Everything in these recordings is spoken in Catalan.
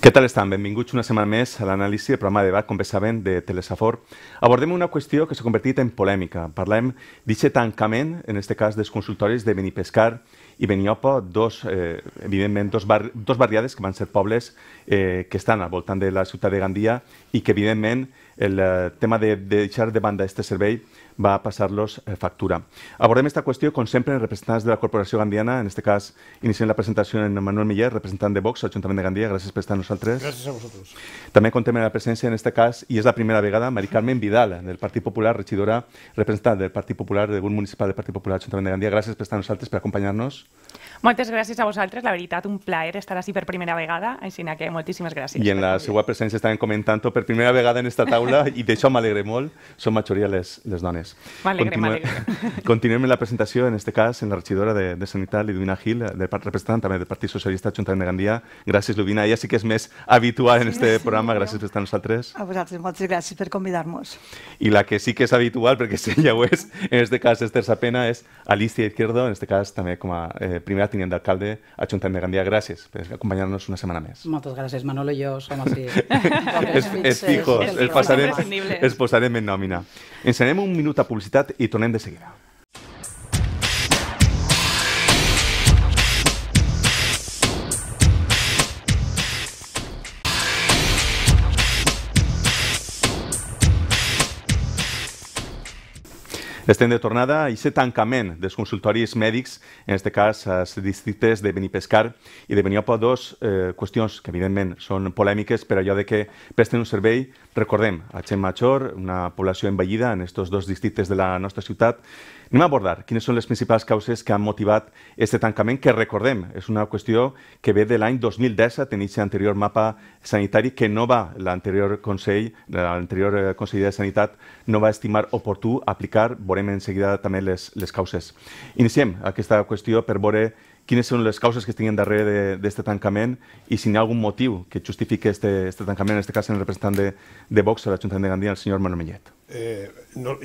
Què tal estan? Benvinguts una setmana més a l'anàlisi del programa de debat, com bé saben, de Telesafor. Abordem una qüestió que s'ha convertit en polèmica. Parlem d'aquest tancament, en aquest cas, dels consultoris de Benipescar i Beniopa, dos, eh, evidentment, dos, bar dos barriades que van ser pobles eh, que estan al voltant de la ciutat de Gandia i que, evidentment, el eh, tema de, de deixar de banda aquest servei va a pasarlos eh, factura. Abordem esta qüestió, com sempre, en representants de la Corporació Gandiana, en este cas iniciem la presentació en Manuel Miller, representant de Vox, Ajuntament de Gandia, gràcies per estar amb nosaltres. Gràcies a vosaltres. També contem amb la presència, en este cas, i és la primera vegada, Mari Carmen Vidal, del Partit Popular, regidora, representant del Partit Popular, del grup municipal del Partit Popular, Ajuntament de Gandia. Gràcies per estar amb nosaltres, per acompanyar-nos. Muchas gracias a vosotros, la veritat, un placer estar así per primera vegada, en que muchísimas gracias. Y en la seva presència también comentando per primera vegada en esta taula, y de m'alegre molt, son majoria les, dones. M'alegre, Continuem en la presentación, en este cas, en la archidora de, de Sanitat, Gil, de, representant també del Partido Socialista Ajuntament de Gandia. Gràcies, Ludovina. Ella sí que es més habitual en este programa, gracias por estar A vosaltres, muchas gracias por convidar Y la que sí que es habitual, porque si ya ho en este cas, Esther Sapena, es Alicia Izquierdo, en este caso también como eh, primera tinent d'alcalde, Ajuntament de Gandia. Gràcies per acompanyar-nos una setmana més. Moltes gràcies, Manolo i jo som així. es, es fijos, es, es, es, es posarem en nòmina. Ens anem un minut a publicitat i tornem de seguida. Estem de tornada a aquest tancament dels consultoris mèdics, en aquest cas als eh, districtes de Benipescar i de Beniopo, dos eh, qüestions que evidentment són polèmiques per allò de que presten un servei, recordem, a Txem Major, una població envellida en aquests dos districtes de la nostra ciutat, Anem a abordar quines són les principals causes que han motivat aquest tancament, que recordem, és una qüestió que ve de l'any 2010, aquest anterior mapa sanitari, que no va, l'anterior Consell, l'anterior eh, Consell de Sanitat, no va estimar oportú aplicar, veurem en seguida també les, les causes. Iniciem aquesta qüestió per veure quines són les causes que estiguen darrere d'aquest tancament i si hi ha algun motiu que justifiqui aquest tancament, en aquest cas en el representant de, de Vox a l'Ajuntament de Gandia, el senyor Manuel Millet. Eh, lo,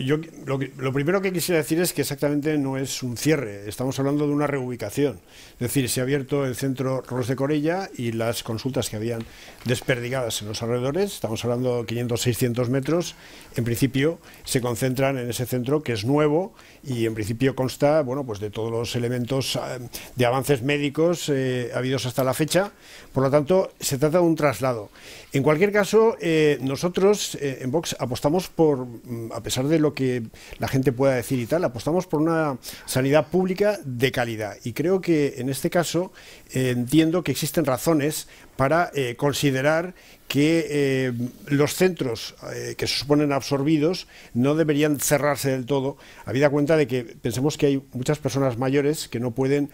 primero que quisiera decir es que exactamente no es un cierre, estamos hablando de una reubicación. Es decir, se ha abierto el centro Ros de Corella y las consultas que habían desperdigadas en los alrededores, estamos hablando de 500-600 metros, en principio se concentran en ese centro que es nuevo y en principio consta bueno, pues de todos los elementos ah, de avances médicos eh, habidos hasta la fecha. Por lo tanto, se trata de un traslado. En cualquier caso, eh, nosotros en Vox apostamos por Mm, a pesar de lo que la gente pueda decir y tal, apostamos por una sanidad pública de calidad. Y creo que en este caso eh, entiendo que existen razones para eh, considerar que eh, los centros eh, que se suponen absorbidos no deberían cerrarse del todo, habida cuenta de que pensemos que hay muchas personas mayores que no pueden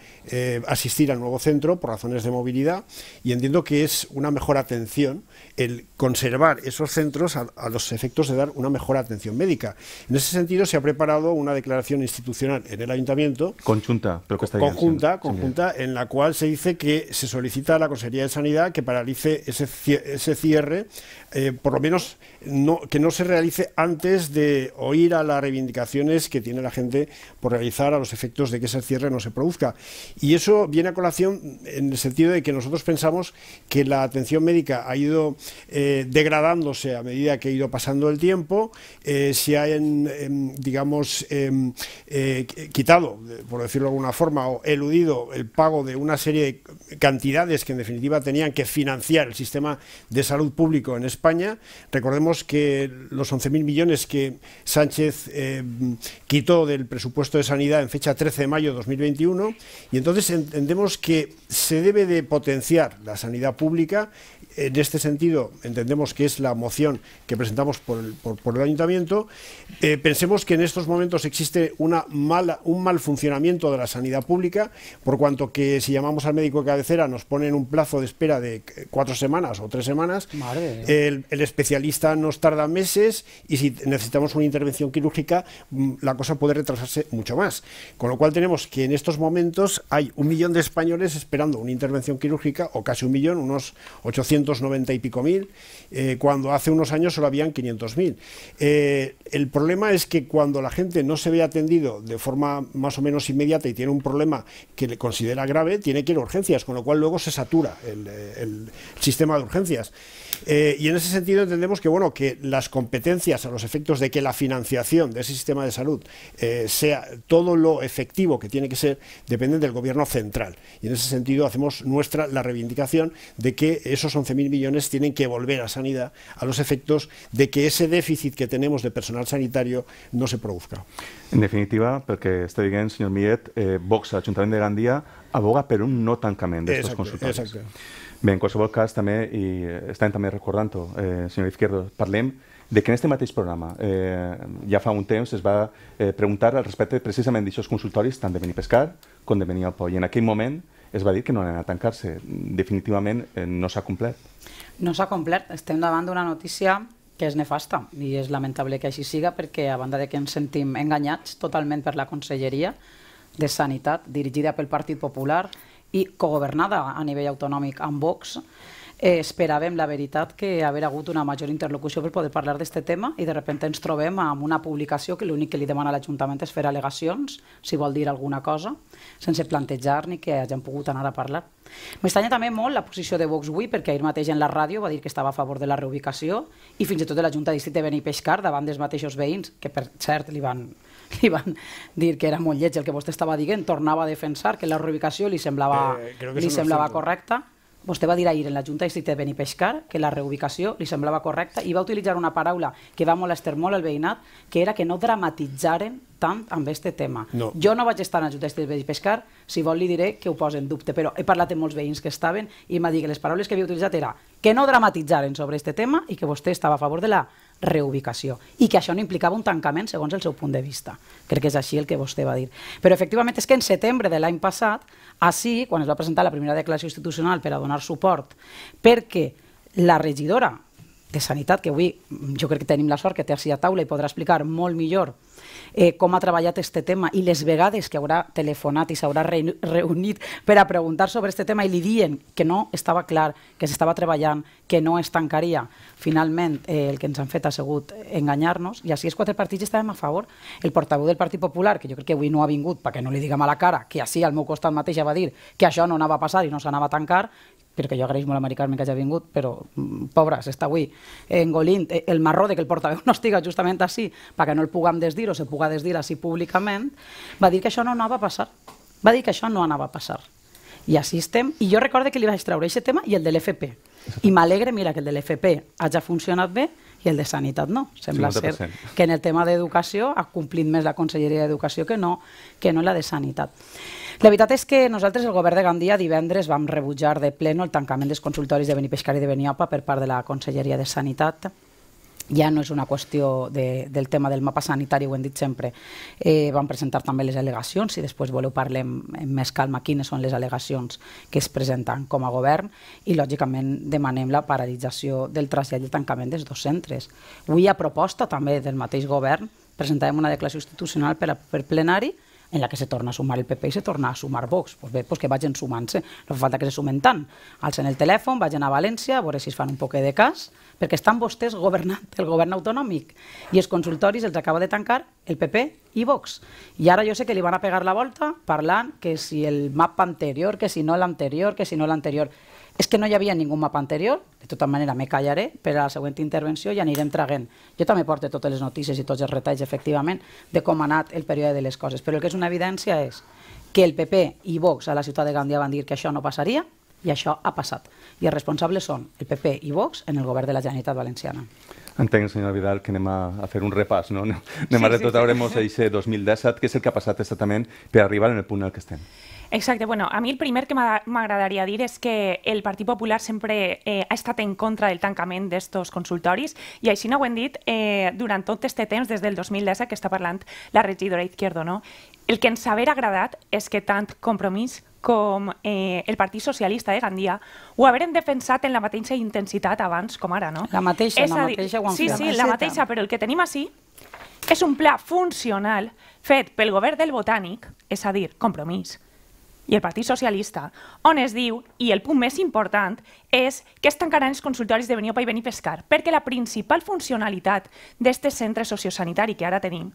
asistir al nuevo centro por razones de movilidad y entiendo que es una mejor atención el conservar esos centros a, los efectos de dar una mejor atención médica. En ese sentido se ha preparado una declaración institucional en el ayuntamiento. Conjunta, pero que está Conjunta, conjunta en la cual se dice que se solicita a la Consejería de Sanidad que paralice ese, cierre, eh, por lo menos que no se realice antes de oír a las reivindicaciones que tiene la gente por realizar a los efectos de que ese cierre no se produzca. Y eso viene a colación en el sentido de que nosotros pensamos que la atención médica ha ido eh, degradándose a medida que ha ido pasando el tiempo, eh, se ha em, digamos, em, quitado, por decirlo de alguna forma, o eludido el pago de una serie de cantidades que en definitiva tenían que financiar el sistema de salud público en España. Recordemos que los 11.000 millones que Sánchez eh, quitó del presupuesto de sanidad en fecha 13 de mayo de 2021, y entonces entendemos que se debe de potenciar la sanidad pública en este sentido, entendemos que es la moción que presentamos por el, por, el ayuntamiento. Eh, pensemos que en estos momentos existe una mala, un mal funcionamiento de la sanidad pública, por cuanto que si llamamos al médico de cabecera nos ponen un plazo de espera de cuatro semanas o tres semanas. El, el, especialista nos tarda meses y si necesitamos una intervención quirúrgica, mm, la cosa puede retrasarse mucho más. Con lo cual tenemos que en estos momentos hay un millón de españoles esperando una intervención quirúrgica o casi un millón, unos 800 noventa y pico mil, eh, cuando hace unos años solo habían 500 mil. Eh, el problema es que cuando la gente no se ve atendido de forma más o menos inmediata y tiene un problema que le considera grave, tiene que ir a urgencias, con lo cual luego se satura el, eh, sistema de urgencias. y en ese sentido entendemos que, bueno, que las competencias a los efectos de que la financiación de ese sistema de salud sea todo lo efectivo que tiene que ser, dependen del gobierno central. Y en ese sentido hacemos nuestra la reivindicación de que esos 11 mil millones tienen que volver a sanidad a los efectos de que ese déficit que tenemos de personal sanitario no se produzca. En definitiva, porque està bien, señor Millet, eh, Vox, Ayuntamiento de Gandia, aboga por un no tancament estos consultoris. Exacto. Bé, en qualsevol cas, també, i estem també recordant-ho, eh, senyor Izquierdo, parlem de que en este mateix programa eh, ja fa un temps es va eh, preguntar al respecte precisament d'aixòs consultoris tant de Benipescar com de Benialpó. I en aquell moment es va dir que no anaven a tancar-se. Definitivament eh, no s'ha complert. No s'ha complert. Estem davant d'una notícia que és nefasta i és lamentable que així siga perquè a banda de que ens sentim enganyats totalment per la Conselleria de Sanitat dirigida pel Partit Popular i cogovernada a nivell autonòmic amb Vox, eh, esperàvem, la veritat, que haver hagut una major interlocució per poder parlar d'aquest tema i de repente ens trobem amb una publicació que l'únic que li demana a l'Ajuntament és fer al·legacions, si vol dir alguna cosa, sense plantejar ni que hagin pogut anar a parlar. M'estanya també molt la posició de Vox avui, perquè ahir mateix en la ràdio va dir que estava a favor de la reubicació i fins i tot de la Junta de Districte de Benipeixcar davant dels mateixos veïns, que per cert li van, li van dir que era molt lleig el que vostè estava dient, tornava a defensar que la reubicació li semblava, eh, li semblava correcta. Vostè va dir ahir en la Junta Districte de Benipeixcar que la reubicació li semblava correcta i va utilitzar una paraula que va molestar molt el veïnat, que era que no dramatitzaren tant amb aquest tema. No. Jo no vaig estar en la Junta Districte de Benipeixcar, si vol li diré que ho posa en dubte, però he parlat amb molts veïns que estaven i m'ha dit que les paraules que havia utilitzat era que no dramatitzaren sobre aquest tema i que vostè estava a favor de la reubicació i que això no implicava un tancament segons el seu punt de vista. Crec que és així el que vostè va dir. Però efectivament és que en setembre de l'any passat, així, quan es va presentar la primera declaració institucional per a donar suport, perquè la regidora de Sanitat, que avui jo crec que tenim la sort que té així a taula i podrà explicar molt millor eh, com ha treballat aquest tema i les vegades que haurà telefonat i s'haurà reunit per a preguntar sobre aquest tema i li diuen que no estava clar, que s'estava treballant, que no es tancaria. Finalment, eh, el que ens han fet ha sigut enganyar-nos i així els quatre partits estàvem a favor. El portaveu del Partit Popular, que jo crec que avui no ha vingut perquè no li diguem a la cara, que així al meu costat mateix ja va dir que això no anava a passar i no s'anava a tancar, que jo agraeix molt a Mari Carmen que hagi vingut, però, mm, pobres, està avui engolint eh, el marró de que el portaveu no estiga justament així, perquè no el puguem desdir o se puga desdir així públicament, va dir que això no anava a passar. Va dir que això no anava a passar. I així estem. I jo recordo que li vaig treure aquest tema i el de l'FP. I m'alegre, mira, que el de l'FP hagi funcionat bé i el de Sanitat no. Sembla 50%. ser que en el tema d'educació ha complit més la Conselleria d'Educació que no, que no la de Sanitat. La veritat és que nosaltres, el govern de Gandia, divendres vam rebutjar de pleno el tancament dels consultoris de Benipescari i de Beniopa per part de la Conselleria de Sanitat ja no és una qüestió de, del tema del mapa sanitari, ho hem dit sempre. Eh, vam presentar també les al·legacions, si després voleu parlem amb més calma quines són les al·legacions que es presenten com a govern i, lògicament, demanem la paralització del trasllat i el tancament dels dos centres. Avui, a proposta també del mateix govern, presentarem una declaració institucional per, a, per plenari en la que se torna a sumar el PP i se torna a sumar Vox. Pues bé, pues que vagin sumant-se, no fa falta que se sumen tant. Alcen el telèfon, vagin a València, a veure si es fan un poc de cas, perquè estan vostès governant el govern autonòmic i els consultoris els acaba de tancar el PP i Vox. I ara jo sé que li van a pegar la volta parlant que si el mapa anterior, que si no l'anterior, que si no l'anterior. És que no hi havia ningú mapa anterior, de tota manera me callaré, per a la següent intervenció ja anirem traguent. Jo també porto totes les notícies i tots els retalls, efectivament, de com ha anat el període de les coses, però el que és una evidència és que el PP i Vox a la ciutat de Gandia van dir que això no passaria, i això ha passat. I els responsables són el PP i Vox en el govern de la Generalitat Valenciana. Entenc, senyora Vidal, que anem a, a fer un repàs, no? Anem sí, a retrotraure-nos sí, sí. a aquest 2017, que és el que ha passat exactament per arribar en el punt en el que estem. Exacte. Bueno, a mi el primer que m'agradaria dir és que el Partit Popular sempre eh, ha estat en contra del tancament d'estos consultoris i així no ho hem dit eh, durant tot aquest temps, des del 2010 que està parlant la regidora Izquierdo. No? El que ens haver agradat és que tant Compromís com eh, el Partit Socialista de Gandia ho haveren defensat en la mateixa intensitat abans com ara, no? La mateixa, és la dir, mateixa. Sí, sí, la mateixa, però el que tenim així és un pla funcional fet pel govern del Botànic, és a dir, Compromís, i el Partit Socialista, on es diu, i el punt més important, és que es tancaran els consultoris de Beniopa i Pescar, perquè la principal funcionalitat d'aquest centre sociosanitari que ara tenim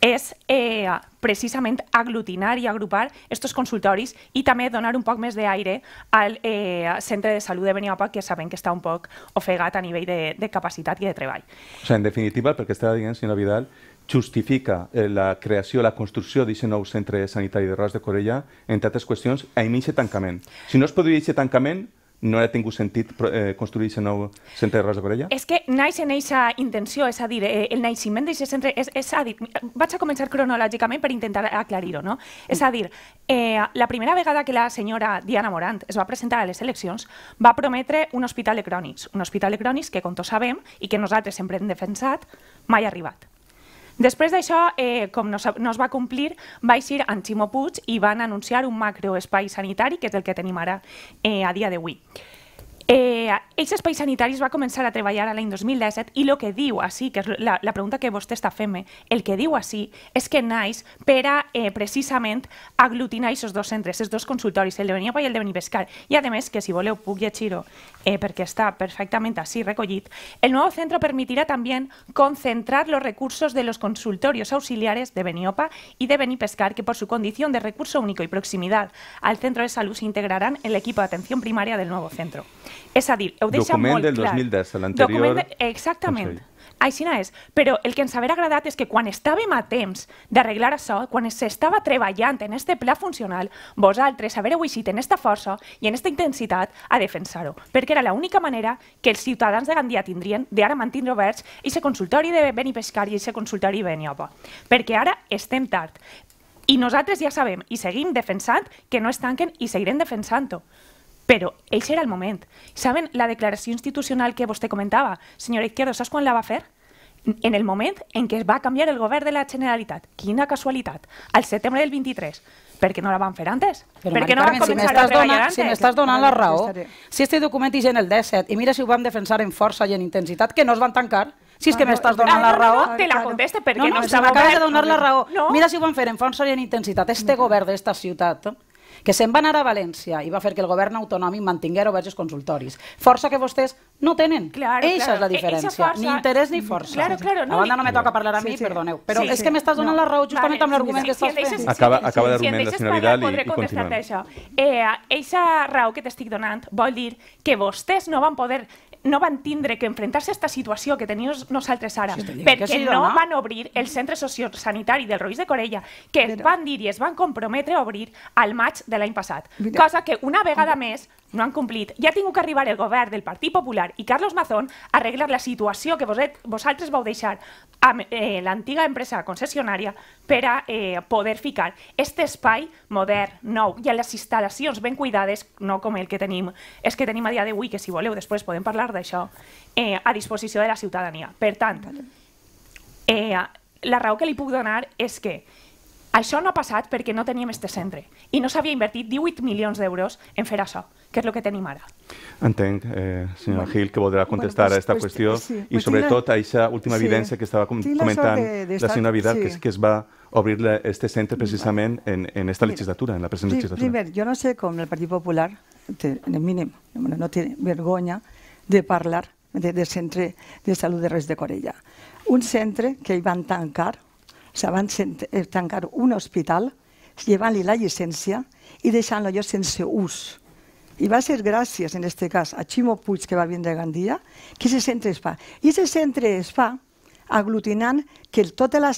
és eh, precisament aglutinar i agrupar aquests consultoris i també donar un poc més d'aire al eh, centre de salut de Beniopa, que sabem que està un poc ofegat a nivell de, de capacitat i de treball. O sigui, en definitiva, perquè està dient, senyora Vidal, justifica eh, la creació, la construcció d'aquest nou centre sanitari de Roses de Corella, entre altres qüestions, a aquest tancament. Si no es produïa aquest tancament, no ha tingut sentit eh, construir aquest nou centre de de Corella? És que naix en eixa intenció, és a dir, eh, el naixement d'aquest centre, és, és a dir, vaig a començar cronològicament per intentar aclarir-ho, no? És a dir, eh, la primera vegada que la senyora Diana Morant es va presentar a les eleccions va prometre un hospital de crònics, un hospital de crònics que, com tots sabem, i que nosaltres sempre hem defensat, mai ha arribat. Després d'això, eh, com no, no es va complir, va eixir en Ximo Puig i van anunciar un macroespai sanitari, que és el que tenim ara eh, a dia d'avui. Eh, Eixes va va va comenzar a treballar a l'any 2017 y lo que digo así, que es la, pregunta que vos està fent el que digo así es que NICE per eh, precisamente eh, precisament aglutinar dos centros, esos dos consultorios, el de Beniopa y el de Benipescar. Y a que si voleo puc chiro, eh, porque está perfectamente así perfectament el nuevo centro permitirá también concentrar los recursos de los consultorios auxiliares de Beniopa y de Benipescar que por su condición de recurso único y proximidad al centro de salud se integrarán en el equipo de atención primaria del nuevo centro. És a dir, ho deixa Document molt clar. Document del 2010, l'anterior... De... Exactament. Consell. Així no és. Però el que ens hauria agradat és que quan estàvem a temps d'arreglar això, quan s'estava treballant en este pla funcional, vosaltres haureu eixit en esta força i en esta intensitat a defensar-ho, perquè era l'única manera que els ciutadans de Gandia tindrien d'ara mantenir oberts i se consultori de Benipescar i se consultori de Opa. Perquè ara estem tard. I nosaltres ja sabem i seguim defensant que no es tanquen i seguirem defensant-ho. Però aquest era el moment. Saben la declaració institucional que vostè comentava? Senyora Izquierdo, saps quan la va fer? en el moment en què es va canviar el govern de la Generalitat. Quina casualitat. Al setembre del 23. Per què no la van fer antes? Però, per què no va començar si a treballar dona, antes? Si m'estàs donant la raó, si este document hi en el 17, i mira si ho vam defensar en força i en intensitat, que no es van tancar, si és que ah, m'estàs donant ah, la raó... te la conteste, perquè no, no, no estava... M'acabes de donar la raó. Mira si ho van fer en força i en intensitat, este govern d'esta ciutat, que se'n va anar a València i va fer que el govern autonòmic mantinguera oberts els consultoris. Força que vostès no tenen. Claro, Eixa claro. és la e-, diferència. Força... Ni interès ni mm, força. Claro, claro, no, a banda no me toca parlar a mi, sí, sí. perdoneu. Però sí, sí. és que m'estàs donant no. la raó justament vale, amb l'argument sí, que estàs fent. Acaba, acaba l'argument la senyora Vidal i, i continuem. Això. Eh, eixa raó que t'estic donant vol dir que vostès no van poder no van tindre que enfrentar se a aquesta situació que tenim nosaltres ara, sí, perquè sí, no, no van obrir el centre sociosanitari del Roís de Corella, que Mira. van dir i es van comprometre a obrir al maig de l'any passat. Mira. Cosa que una vegada Mira. més no han complit. Ja ha tingut que arribar el govern del Partit Popular i Carlos Mazón a arreglar la situació que voset, vosaltres vau deixar amb eh, l'antiga empresa concessionària per a eh, poder ficar aquest espai modern, nou, i a les instal·lacions ben cuidades, no com el que tenim, és que tenim a dia d'avui, que si voleu després podem parlar d'això, eh, a disposició de la ciutadania. Per tant, eh, la raó que li puc donar és que això no ha passat perquè no teníem este centre i no s'havia invertit 18 milions d'euros en fer això, que és el que tenim ara. Entenc, eh, senyora bueno, Gil, que voldrà contestar bueno, pues, a aquesta pues, qüestió sí. i pues sobretot la... a aquesta última evidència que estava com comentant de, de la senyora Vidal, sí. que, es, que es va obrir este centre precisament en, en esta Mira, legislatura, en la present legislatura. Primer, jo no sé com el Partit Popular, en el mínim, no té vergonya de parlar de, de centre de salut de Res de Corella. Un centre que hi van tancar se van eh, tancar un hospital, llevant-li la llicència i deixant-lo allò sense ús. I va ser gràcies, en aquest cas, a Ximo Puig, que va vindre a Gandia, que aquest centre es fa. I aquest centre es fa aglutinant que tota la,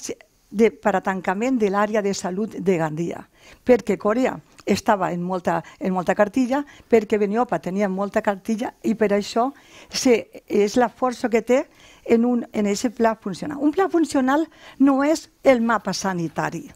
de, per a tancament de l'àrea de salut de Gandia, perquè Corea estava en molta, en molta cartilla, perquè Beniopa tenia molta cartilla i per això se, és la força que té en, un, en ese pla funcional. Un pla funcional no és el mapa sanitari,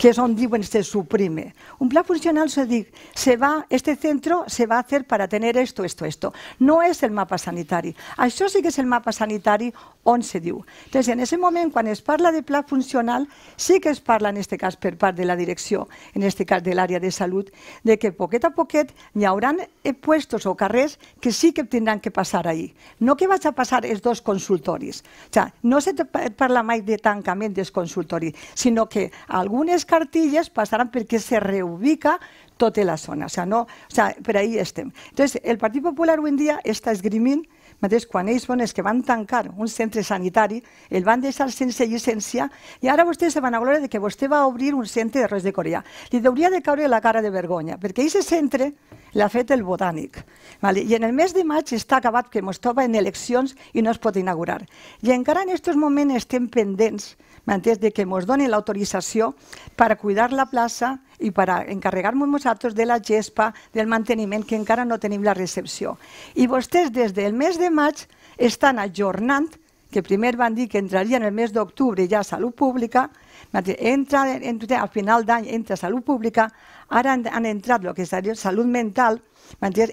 que on diuen que se suprime. Un pla funcional se diu se va, este centro se va a hacer para tener esto, esto, esto. No es el mapa sanitari. Això sí que és el mapa sanitari on se diu. Entonces, en ese moment, quan es parla de pla funcional, sí que es parla, en aquest cas, per part de la direcció, en aquest cas de l'àrea de salut, de que poquet a poquet hi haurà eh, puestos o carrers que sí que tindran que passar ahí. No que vaig a passar els dos consultoris. O sea, no se parla mai de tancament dels consultoris, sinó que algunes cartilles passaran perquè se reubica tota la zona. O sea, no, o sea, per ahí estem. Entonces, el Partit Popular avui en dia està esgrimint mateix quan ells van els que van tancar un centre sanitari, el van deixar sense llicència i ara vostè se van a glòria de que vostè va obrir un centre de res de Corea. Li hauria de caure la cara de vergonya, perquè aquest centre l'ha fet el botànic. Vale? I en el mes de maig està acabat que ens troba en eleccions i no es pot inaugurar. I encara en aquests moments estem pendents antes de que ens donin l'autorització per cuidar la plaça i per encargarnos nosotros de la gespa, del manteniment, que encara no tenim la recepció. I vostès des del mes de maig estan ajornant que primer van dir que entraria en el mes d'octubre ja a Salut Pública, entra, entra, al final d'any entra a Salut Pública, ara han, han entrat el que és Salut Mental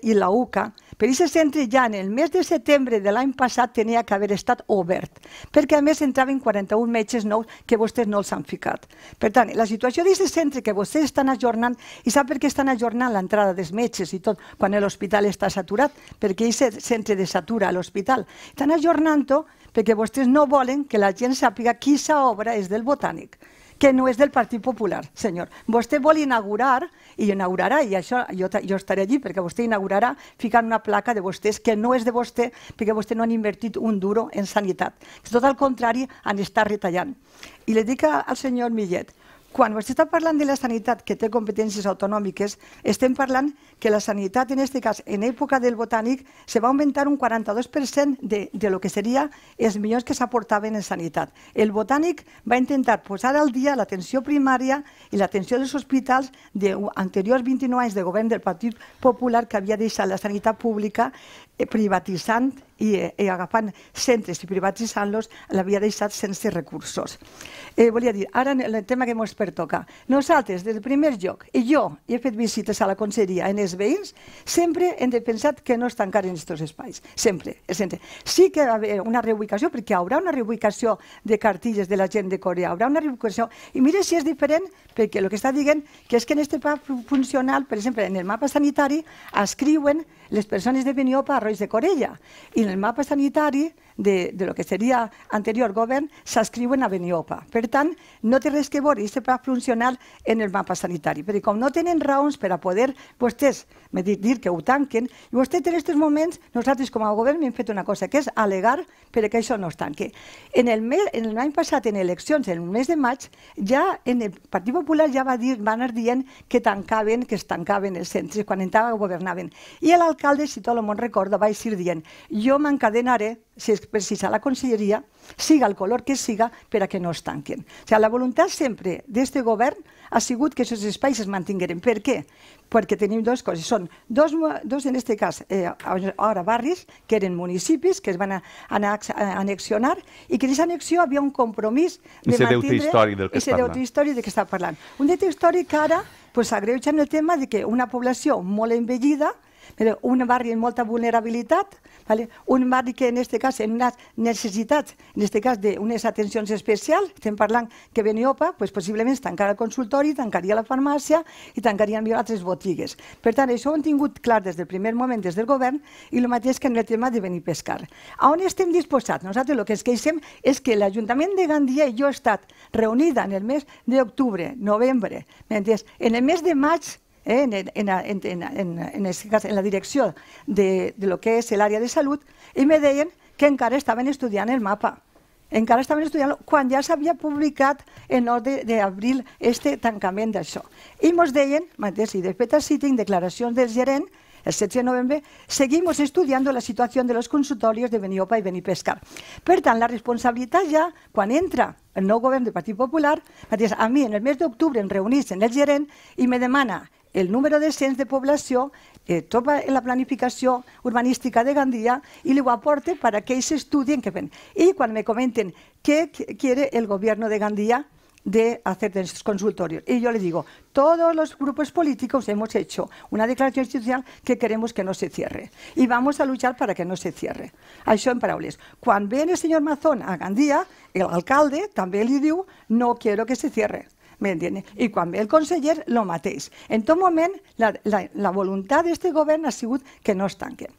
i la UCA, per aquest centre ja en el mes de setembre de l'any passat tenia que haver estat obert, perquè a més entraven 41 metges nous que vostès no els han ficat. Per tant, la situació d'aquest centre que vostès estan ajornant, i sap per què estan ajornant l'entrada dels metges i tot, quan l'hospital està saturat, perquè aquest centre desatura l'hospital. Estan ajornant-ho perquè vostès no volen que la gent sàpiga qui s'obre obra és del botànic que no és del Partit Popular, senyor. Vostè vol inaugurar, i inaugurarà, i això jo, jo estaré allí, perquè vostè inaugurarà ficant una placa de vostès que no és de vostè, perquè vostè no han invertit un duro en sanitat. Tot al contrari, han estat retallant. I li dic al senyor Millet, quan s'està parlant de la sanitat que té competències autonòmiques, estem parlant que la sanitat, en aquest cas, en època del botànic, se va augmentar un 42% de, de lo que seria els milions que s'aportaven en sanitat. El botànic va intentar posar al dia l'atenció primària i l'atenció dels hospitals d'anteriors 29 anys de govern del Partit Popular que havia deixat la sanitat pública Eh, privatitzant i, eh, i agafant centres i privatitzant-los l'havia deixat sense recursos. Eh, volia dir, ara el tema que ens pertoca. Nosaltres, des del primer lloc, i jo he fet visites a la conselleria en els veïns, sempre hem defensat que no es tancaren aquests espais, sempre, sempre. Sí que hi ha una reubicació, perquè hi haurà una reubicació de cartilles de la gent de Corea, hi haurà una reubicació, i mire si és diferent, perquè el que està dient que és que en aquest pla funcional, per exemple, en el mapa sanitari, escriuen las personas de Beniopa, y de Corella. y en el mapa sanitario de, de lo que seria anterior govern s'escriuen a Beniopa. Per tant, no té res que veure aquest pla funcional funcionar en el mapa sanitari. Perquè com no tenen raons per a poder vostès me dit, dir que ho tanquen, i vostè en aquests moments, nosaltres com a govern hem fet una cosa, que és alegar perquè això no es tanque. En el mes, en l'any passat, en eleccions, en el mes de maig, ja en el Partit Popular ja va dir, van anar dient que tancaven, que es tancaven els centres quan entrava governaven. I l'alcalde, si tot el món recorda, va dir dient, jo m'encadenaré si es precisa la conselleria, siga el color que siga, per a que no es tanquen. O sigui, la voluntat sempre d'este govern ha sigut que aquests espais es mantingueren. Per què? Perquè tenim dues coses. Són dos, dos en aquest cas, eh, ara barris, que eren municipis, que es van a, a anexionar, i que en aquesta anexió havia un compromís de I mantenir... I històric del que es parla. I històric del que està parlant. Un deute històric que ara s'agreuja pues, en el tema de que una població molt envellida però un barri amb molta vulnerabilitat, vale? un barri que en aquest cas en anat necessitats, en aquest cas d'unes atencions especials, estem parlant que Beniopa pues, possiblement tancarà el consultori, tancaria la farmàcia i tancarien altres botigues. Per tant, això ho hem tingut clar des del primer moment des del govern i el mateix que en el tema de venir pescar. A on estem disposats? Nosaltres el que es queixem és que l'Ajuntament de Gandia i jo he estat reunida en el mes d'octubre, novembre, mentre en el mes de maig eh, en, en, en, en, en, cas, en, la direcció de, de lo que és l'àrea de salut, i me deien que encara estaven estudiant el mapa. Encara estaven estudiant quan ja s'havia publicat en ordre d'abril este tancament d'això. I mos deien, mateix, i després tinc declaracions del gerent, el 16 de novembre, seguimos estudiando la situació de los consultorios de Beniopa i Benipescar. Per tant, la responsabilitat ja, quan entra el nou govern del Partit Popular, a mi en el mes d'octubre em reunís en el gerent i me demana el número de cens de población, eh, en la planificación urbanística de Gandía y le aporte para que se estudien. Que ven. Y cuando me comenten qué quiere el gobierno de Gandía de hacer de estos consultorios. Y yo le digo, todos los grupos políticos hemos hecho una declaración institucional que queremos que no se cierre. Y vamos a luchar para que no se cierre. Eso en paraules. Cuando viene el señor Mazón a Gandía, el alcalde también le diu, no quiero que se cierre. m'entiendes? I quan ve el conseller, el mateix. En tot moment, la, la, la voluntat d'aquest govern ha sigut que no es tanquen.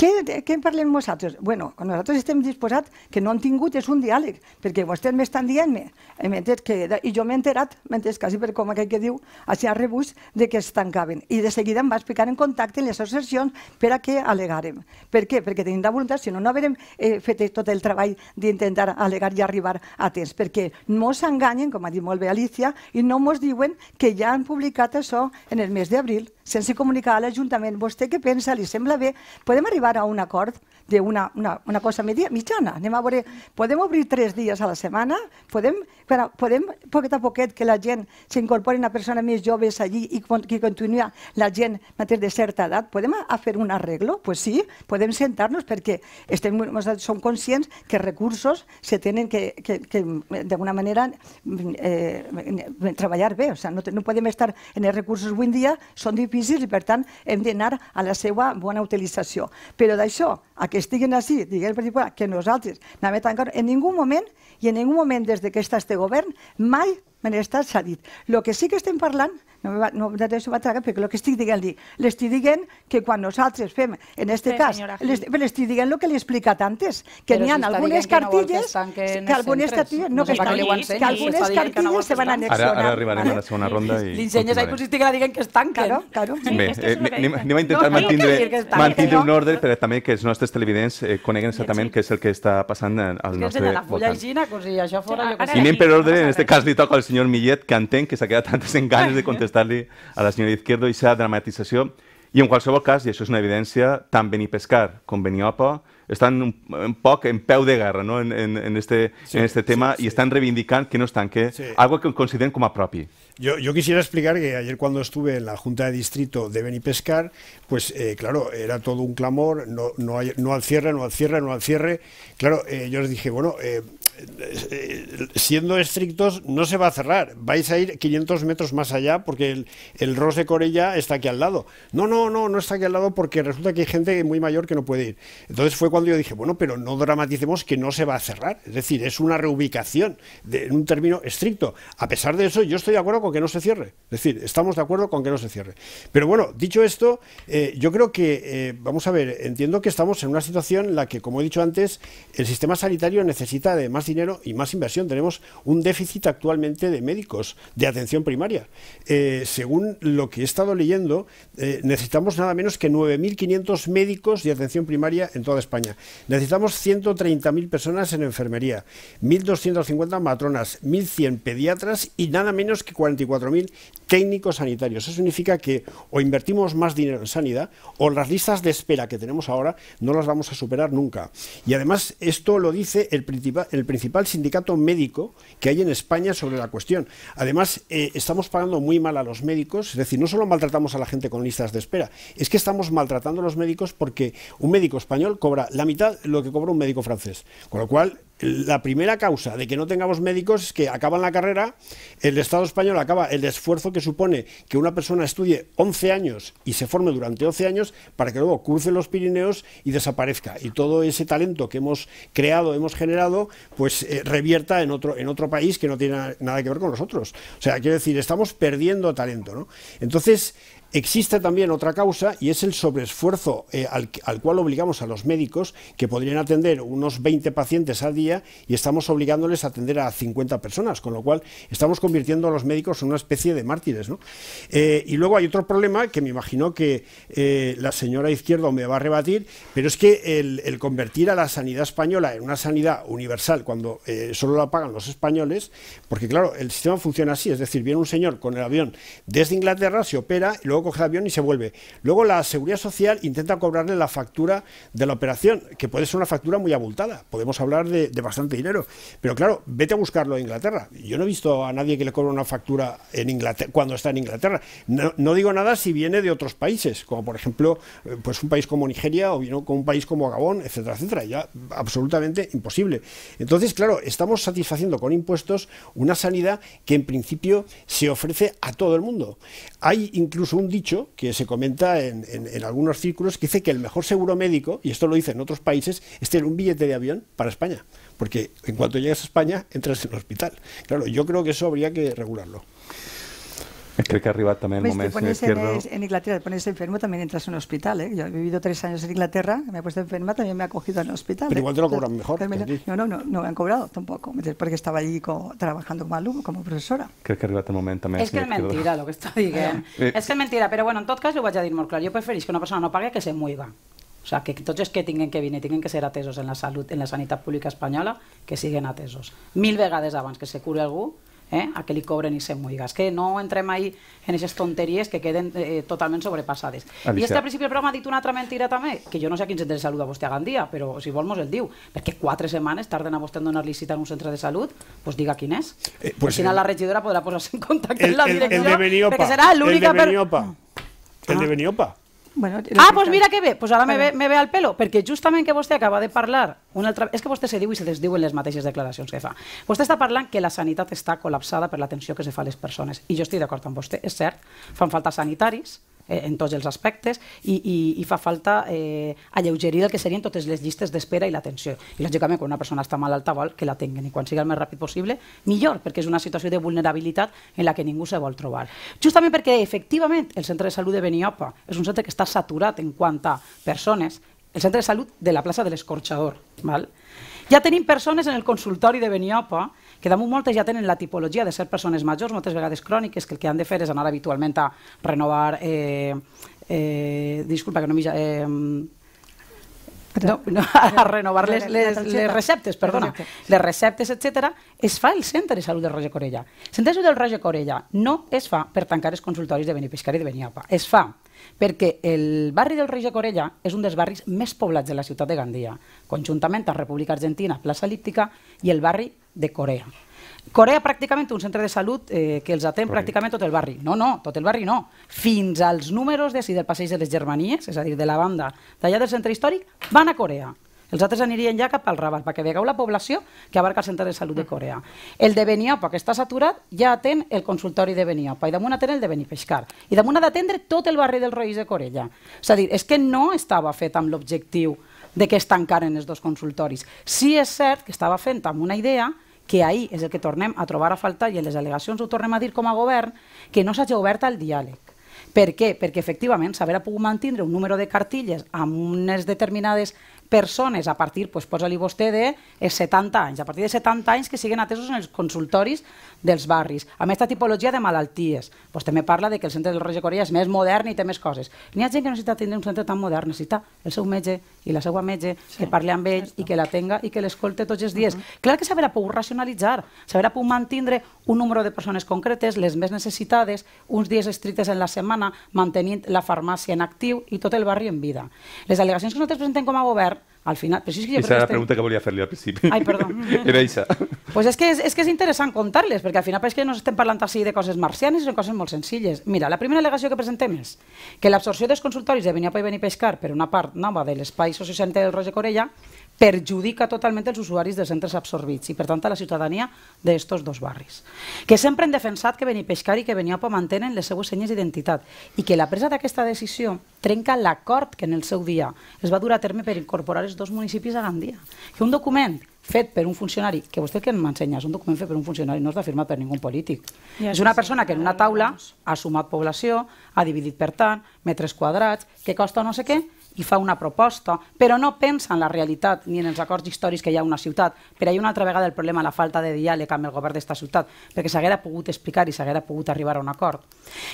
Què, què en parlem Bé, Bueno, nosaltres estem disposats, que no hem tingut, és un diàleg, perquè vostès m'estan dient-me, i jo m'he enterat, mentre quasi per com aquell que diu, així a rebuix, de que es tancaven. I de seguida em vaig ficar en contacte amb les associacions per a que alegarem. Per què? Perquè tenim la voluntat, si no, no haurem eh, fet tot el treball d'intentar alegar i arribar a temps, perquè no s'enganyen, com ha dit molt bé Alicia, i no mos diuen que ja han publicat això en el mes d'abril sense comunicar a l'Ajuntament, vostè què pensa, li sembla bé, podem arribar a un acord d'una una, una cosa mitjana, anem a veure, podem obrir tres dies a la setmana, podem, bueno, podem poquet a poquet que la gent s'incorpori una persona més joves allí i que continua la gent mateix de certa edat, podem a, fer un arreglo? Pues sí, podem sentar-nos perquè estem, som conscients que recursos se tenen que, que, que d'alguna manera eh, treballar bé, o sea, no, no podem estar en els recursos avui dia, són diferents difícils i, per tant, hem d'anar a la seva bona utilització. Però d'això, a que estiguin així, diguem per exemple, que nosaltres anem a tancar, en ningú moment i en ningú moment des que està este govern mai benestar s'ha dit. El que sí que estem parlant, no, va, no deixo tragar, perquè el que estic dient-li, l'estic dient que quan nosaltres fem, en aquest cas, l'estic dient el que li he explicat antes, que n'hi ha si algunes cartilles, que, no que, que algunes cartilles, no, que, estan, que, que algunes cartilles se van annexionar. Ara, ara arribarem a la segona ronda i... L'ensenyes ahí positiu que la diguen que es tanquen. Claro, claro. Bé, eh, anem, a intentar mantindre, mantindre un ordre però també que els nostres televidents eh, coneguen exactament què és el que està passant al nostre voltant. Que ensenyen la fulla i això fora... I anem per ordre, en aquest cas li toca als ...señor Millet, que entenc que s'ha quedat tantos engaños de contestarle a la señora Izquierdo y esa dramatización y en cualquier caso... ...y eso es una evidencia. tan Benipescar con Beni están un, un en peu de guerra no? en, este, en este, este tema y están reivindicando... que no están, que algo que consideren como a Yo, quisiera explicar que ayer cuando estuve en la Junta de Distrito de Pescar... pues eh, claro, era todo un clamor, no, al cierre, no al cierre, no al cierre. Claro, eh, yo les dije, bueno, eh, siendo estrictos, no se va a cerrar. Vais a ir 500 metros más allá porque el, el de Corella está aquí al lado. No, no, no, no está aquí al lado porque resulta que hay gente muy mayor que no puede ir. Entonces fue cuando yo dije, bueno, pero no dramaticemos que no se va a cerrar. Es decir, es una reubicación en un término estricto. A pesar de eso, yo estoy de acuerdo con que no se cierre. Es decir, estamos de acuerdo con que no se cierre. Pero bueno, dicho esto, eh, yo creo que, eh, vamos a ver, entiendo que estamos en una situación en la que, como he dicho antes, el sistema sanitario necesita de más y más inversión. Tenemos un déficit actualmente de médicos de atención primaria. Eh, según lo que he estado leyendo, eh, necesitamos nada menos que 9.500 médicos de atención primaria en toda España. Necesitamos 130.000 personas en enfermería, 1.250 matronas, 1.100 pediatras y nada menos que 44.000 técnicos sanitarios. Eso significa que o invertimos más dinero en sanidad o las listas de espera que tenemos ahora no las vamos a superar nunca. Y además esto lo dice el principal principal sindicato médico que hay en España sobre la cuestión. Además, eh, estamos pagando muy mal a los médicos, es decir, no solo maltratamos a la gente con listas de espera, es que estamos maltratando a los médicos porque un médico español cobra la mitad de lo que cobra un médico francés. Con lo cual, la primera causa de que no tengamos médicos es que acaban la carrera, el Estado español acaba el esfuerzo que supone que una persona estudie 11 años y se forme durante 11 años para que luego cruce los Pirineos y desaparezca. Y todo ese talento que hemos creado, hemos generado, pues eh, revierta en otro, en otro país que no tiene nada que ver con nosotros. O sea, quiero decir, estamos perdiendo talento. ¿no? Entonces, Existe también otra causa y es el sobreesfuerzo eh, al, cual obligamos a los médicos que podrían atender unos 20 pacientes al día y estamos obligándoles a atender a 50 personas, con lo cual estamos convirtiendo a los médicos en una especie de mártires. Eh, y luego hay otro problema que me imagino que eh, la señora izquierda me va a rebatir, pero es que el convertir a la sanidad española en una sanidad universal cuando solo la pagan los españoles, porque claro, el sistema funciona así, es decir, viene un señor con el avión desde Inglaterra, se opera y luego coge el avión y se vuelve. Luego la seguridad social intenta cobrarle la factura de la operación, que puede ser una factura muy abultada, podemos hablar de, bastante dinero, pero claro, vete a buscarlo en Inglaterra. Yo no he visto a nadie que le cobre una factura en Inglaterra, cuando está en Inglaterra. No, digo nada si viene de otros países, como por ejemplo eh, pues un país como Nigeria o vino con un país como Gabón, etcétera, etcétera. Ya absolutamente imposible. Entonces, claro, estamos satisfaciendo con impuestos una sanidad que en principio se ofrece a todo el mundo. Hay incluso un dicho que se comenta en, en, algunos círculos que dice que el mejor seguro médico, y esto lo dice en otros países, es tener un billete de avión para España, porque en cuanto llegas a España entras en el hospital. Claro, yo creo que eso habría que regularlo. Crec que ha arribat també el moment, momento. Te en, en, Inglaterra, te pones enfermo, también entras en un hospital. ¿eh? Yo he vivido tres años en Inglaterra, me he puesto enferma, también me ha cogido en un hospital. Pero ¿eh? igual te lo cobran mejor. No, no, no, no me han cobrado tampoco, porque estaba allí co trabajando como alumno, como professora. Crec que ha arribat el moment també. És que és mentira el que està dient. És que és mentira, però bueno, en tot cas, ho vaig a dir molt clar, jo preferís que una persona no pague que se muiga. O sea, que tots els que tinguen que venir tinguen que ser atesos en la salut, en la sanitat pública espanyola, que siguin atesos. Mil vegades abans que se cure algú eh, a que li cobren i se És Que no entrem ahí en aquestes tonteries que queden eh, eh totalment sobrepassades. Ah, Alicia. I és al principi del programa ha dit una altra mentira també, que jo no sé a quin centre de salut a vostè a Gandia, però si vol mos el diu, perquè quatre setmanes tarden a vostè en donar-li cita en un centre de salut, doncs pues diga quin és. Eh, pues, al final eh, la regidora podrà posar-se en contacte el, amb la direcció, el, el de perquè serà l'única... El de Beniopa. Per... El de ah. Beniopa. Ah. Bueno, ah, doncs pues mira que bé, pues ara me ve, me ve al pelo, perquè justament que vostè acaba de parlar, una altra... és que vostè se diu i se desdiu en les mateixes declaracions que fa. Vostè està parlant que la sanitat està col·lapsada per l'atenció que se fa a les persones, i jo estic d'acord amb vostè, és cert, fan falta sanitaris, Eh, en tots els aspectes i, i, i fa falta eh, alleugerir el que serien totes les llistes d'espera i l'atenció. I lògicament quan una persona està malalta vol que la tinguin i quan sigui el més ràpid possible millor, perquè és una situació de vulnerabilitat en la que ningú se vol trobar. Justament perquè efectivament el centre de salut de Beniopa és un centre que està saturat en quant a persones, el centre de salut de la plaça de l'Escorxador. Ja tenim persones en el consultori de Beniopa que damunt moltes ja tenen la tipologia de ser persones majors, moltes vegades cròniques, que el que han de fer és anar habitualment a renovar... Eh, eh, disculpa, que no m'hi... Eh, no, no, a renovar les, les, les receptes, perdona, les receptes, etc, es fa el Centre de Salut del Roger Corella. El Centre de Salut del Roger Corella no es fa per tancar els consultoris de Benipiscari i de Beniapa, es fa perquè el barri del Rei Corella és un dels barris més poblats de la ciutat de Gandia, conjuntament amb República Argentina, Plaça Elíptica i el barri de Corea. Corea pràcticament un centre de salut eh, que els atén Correcte. pràcticament tot el barri. No, no, tot el barri no. Fins als números de si del passeig de les Germanies, és a dir, de la banda d'allà del centre històric, van a Corea. Els altres anirien ja cap al Raval, perquè vegeu la població que abarca el Centre de Salut de mm. Corea. El de Beniapa, que està saturat, ja atén el consultori de Beniapa, i damunt atén el de Benifeixcar, i damunt ha d'atendre tot el barri del Roís de Corella. És a dir, és que no estava fet amb l'objectiu de que es tancaren els dos consultoris. Sí és cert que estava fent amb una idea que ahir és el que tornem a trobar a faltar i en les al·legacions ho tornem a dir com a govern, que no s'hagi obert al diàleg. Per què? Perquè efectivament s'haurà pogut mantenir un número de cartilles amb unes determinades persones a partir, pues, posa-li vostè, de 70 anys, a partir de 70 anys que siguin atesos en els consultoris dels barris, amb aquesta tipologia de malalties. Pues, també parla de que el centre del Roger Corella és més modern i té més coses. N'hi ha gent que no necessita tenir un centre tan modern, necessita el seu metge i la seva metge, sí, que parli amb ell i que la tenga i que l'escolte tots els dies. Uh -huh. Clar que s'haurà pogut racionalitzar, s'haurà pogut mantindre un número de persones concretes, les més necessitades, uns dies estrictes en la setmana, mantenint la farmàcia en actiu i tot el barri en vida. Les al·legacions que nosaltres presentem com a govern al final. Però sí, que jo Esa era la estem... pregunta que volia fer-li al principi. Ai, perdó. era això. Pues és que és, és, que és interessant contar-les, perquè al final pareix que no estem parlant així de coses marcianes, són coses molt senzilles. Mira, la primera al·legació que presentem és que l'absorció dels consultoris de Beniapa i Benipescar per una part nova de l'espai sociocentre del Roger Corella perjudica totalment els usuaris de centres absorbits i, per tant, a la ciutadania d'aquests dos barris. Que sempre han defensat que pescar i que Beniapa mantenen les seues senyes d'identitat i que la presa d'aquesta decisió trenca l'acord que en el seu dia es va dur a terme per incorporar els dos municipis a Gandia. Que un document fet per un funcionari, que vostè que m'ensenya, és un document fet per un funcionari, no està firmat per ningú polític. Ja és una persona que en una taula ha sumat població, ha dividit per tant, metres quadrats, que costa no sé què, i fa una proposta, però no pensa en la realitat ni en els acords històrics que hi ha a una ciutat. Per ha una altra vegada el problema la falta de diàleg amb el govern d'esta ciutat, perquè s'haguera pogut explicar i s'haguera pogut arribar a un acord.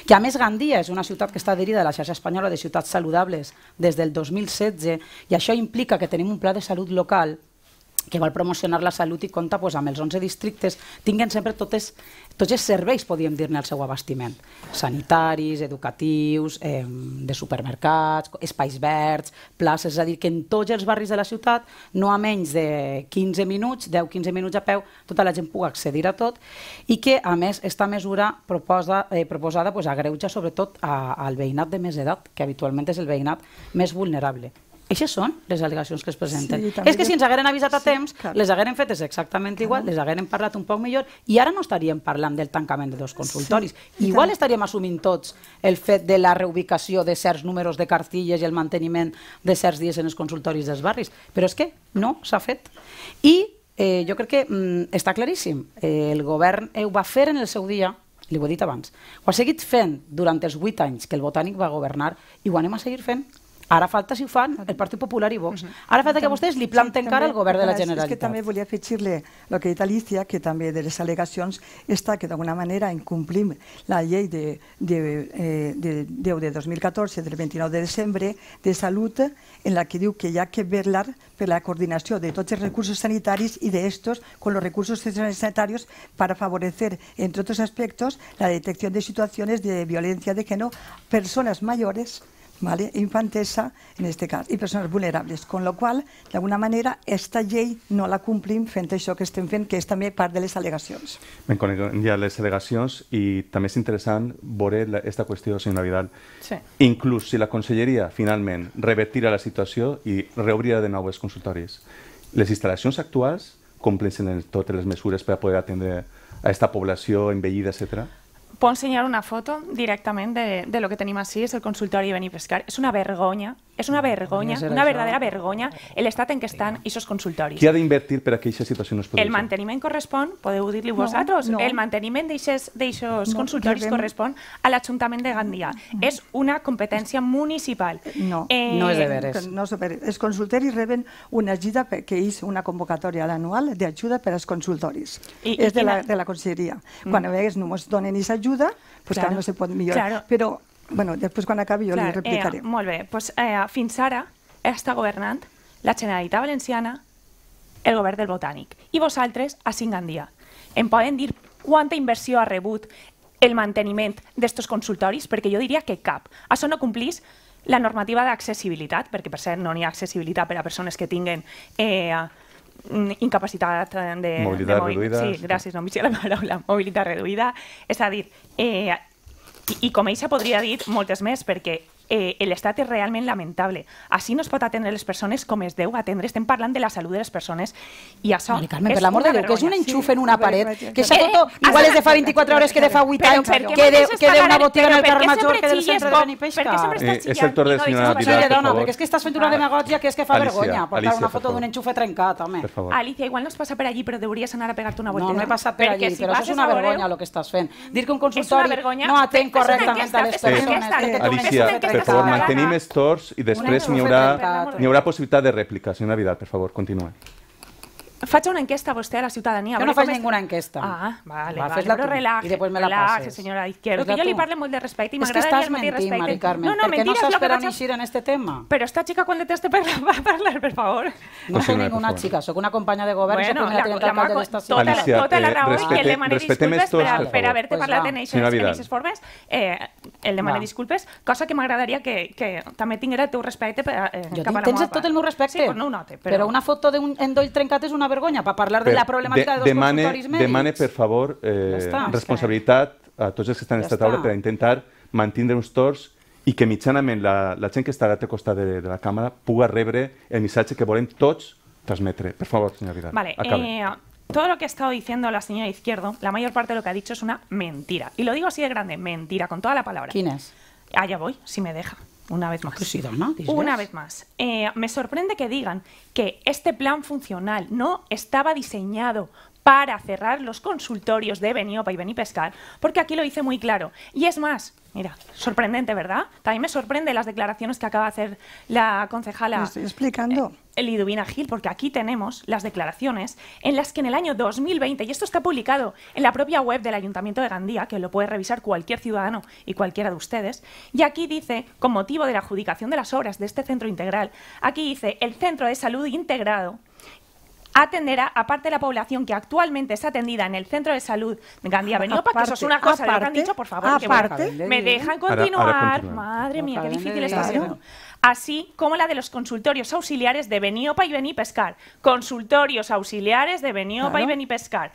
Que a més Gandia és una ciutat que està adherida a la xarxa espanyola de ciutats saludables des del 2016 i això implica que tenim un pla de salut local que vol promocionar la salut i compta pues, amb els 11 districtes, tinguen sempre totes, tots els serveis, podríem dir-ne, al seu abastiment. Sanitaris, educatius, eh, de supermercats, espais verds, places, és a dir, que en tots els barris de la ciutat, no a menys de 15 minuts, 10-15 minuts a peu, tota la gent pugui accedir a tot i que, a més, esta mesura proposa, eh, proposada pues, agreuja sobretot a, al veïnat de més edat, que habitualment és el veïnat més vulnerable. Aixes són les al·legacions que es presenten. Sí, és que si ens hagueren avisat a temps, les hagueren fetes exactament clar. igual, les hagueren parlat un poc millor i ara no estaríem parlant del tancament de dos consultoris. Sí, igual tant. estaríem assumint tots el fet de la reubicació de certs números de cartilles i el manteniment de certs dies en els consultoris dels barris, però és que no s'ha fet. I eh, jo crec que mm, està claríssim, eh, el govern eh, ho va fer en el seu dia, li ho he dit abans, ho ha seguit fent durant els vuit anys que el Botànic va governar i ho anem a seguir fent Ara falta, si fan, el Partido Popular y Vox. Ara falta que vostès le planten cara al Gobierno de la Generalitat. És que també volia afegir-li lo que dice Alicia, que también de las alegaciones está, que de alguna manera incumplimos la ley de, de, de 2014, del 29 de diciembre, de salud, en la que diu que ya que velar per la coordinación de todos los recursos sanitarios y de estos con los recursos sanitarios para favorecer, entre otros aspectos, la detección de situaciones de violencia de género, personas mayores, ¿vale? infantesa en este cas, i persones vulnerables, con lo qual, d'alguna manera, esta llei no la frente fent això que estem fent, que és també part de les al·legacions. Ben, coneixem ja les al·legacions i també és interessant veure esta qüestió, senyora Vidal. Sí. Inclús si la conselleria, finalment, revertirà la situació i reobrirà de nou els consultoris, les instal·lacions actuals compleixen totes les mesures per a poder atendre a aquesta població envellida, etc puedo enseñar una foto directamente de, de, lo que tenemos así, es el consultorio de Pescar. Es una vergüenza és una vergonya, una verdadera vergonya l'estat en què estan aquests consultoris. Qui ha d'invertir per a que aquesta situació no es produeixi? El manteniment correspon, podeu dir-li vosaltres, no. el manteniment d'aquests no, consultoris correspon a l'Ajuntament de Gandia. No. Mm. És una competència municipal. No, eh, no és de veres. No és deberes. Els consultoris reben una ajuda que és una convocatòria anual d'ajuda per als consultoris. I, és i de, quina... la, de la conselleria. Mm. Quan a vegades només donen aquesta ajuda, pues claro. no se pot millorar. Claro. Però bueno, després quan acabi jo Clar, li eh, replicaré. Eh, molt bé, pues, doncs, eh, fins ara està governant la Generalitat Valenciana, el govern del Botànic, i vosaltres a Singandia. Em poden dir quanta inversió ha rebut el manteniment d'estos consultoris? Perquè jo diria que cap. Això no complís la normativa d'accessibilitat, perquè per cert no n'hi ha accessibilitat per a persones que tinguen eh, incapacitat de... Mobilitat de movi reduïda. Sí, gràcies, no m'hi la paraula. Mobilitat reduïda. És a dir, eh, i, i com ella podria dir moltes més, perquè eh, el estat és realment lamentable. Així no es pot atendre les persones com es deu atendre. Estem parlant de la salut de les persones i això Mari Carmen, per l'amor de Déu, que és un enxufe sí, en una paret, que s'ha eh, foto eh, igual eh, és de fa 24 eh, hores que de fa 8 anys, que de, que de una botiga en el carrer Major, que del centre de Benipesca. Eh, és el torn de senyor Navidad, per favor. perquè és que estàs fent una demagògia que és que fa vergonya portar una foto d'un enxufe trencat, home. Alicia, igual no es passa per allí, però deuries anar a pegar-te una volteta. No, no he passat per allí, però és una vergonya el que estàs fent. Dir que un consultori no atén correctament a les persones. Alicia, per favor, mantenim els torns i després n'hi haurà, hi haurà possibilitat de rèplica. Senyora Vidal, per favor, continua. Faig una enquesta a vostè a la ciutadania. Jo no faig ninguna enquesta. Ah, vale, Va, vale. Però relax, i després me la relax, passes. senyora Izquierdo, que jo li parle molt de respecte i m'agradaria el mateix respecte. Mari Carmen, no, no, perquè no saps per on eixir en este tema. Però esta xica quan te deteste per parlar, per favor. No soc ninguna xica, sóc una companya de govern, bueno, soc una tinenta alcalde de l'estació. Tota, tota la eh, raó i que demani disculpes per, per haver-te parlat en aquestes formes. Eh, el demana disculpes, cosa que m'agradaria que, que també tinguera el teu respecte per, eh, jo cap a la tens tot el meu respecte, Sí, pues no ho note, però... però una foto d'un endoll trencat és una vergonya per parlar de la problemàtica de, de dos demane, consultoris mèdics. Demane, per favor, eh, ja està, responsabilitat a tots els que estan en ja aquesta taula per a intentar mantindre uns tors i que mitjanament la, la gent que està a l'altre costat de, de la càmera puga rebre el missatge que volem tots transmetre. Per favor, senyora Vidal, vale, acabe. Eh, todo lo que ha estado diciendo la señora Izquierdo, la mayor parte de lo que ha dicho es una mentira. Y lo digo así de grande, mentira, con toda la palabra. ¿Quién es? Allá voy, si me deja. Una vez más. Pues una vez más. Eh, me sorprende que digan que este plan funcional no estaba diseñado para cerrar los consultorios de Beniopa y Benipescar, porque aquí lo hice muy claro. Y es más, mira, sorprendente, ¿verdad? También me sorprende las declaraciones que acaba de hacer la concejala. explicando. Eh, el Liduvina Gil, porque aquí tenemos las declaraciones en las que en el año 2020, y esto está publicado en la propia web del Ayuntamiento de Gandía, que lo puede revisar cualquier ciudadano y cualquiera de ustedes, y aquí dice, con motivo de la adjudicación de las obras de este centro integral, aquí dice, el centro de salud integrado atenderá aparte de la población que actualmente es atendida en el centro de salud de Gandía veniopa que eso es una cosa que han dicho, por favor, que me dejan continuar. Madre mía, qué difícil está siendo. Así como la de los consultorios auxiliares de Beniopa y Benipescar. Consultorios auxiliares de Beniopa y Benipescar.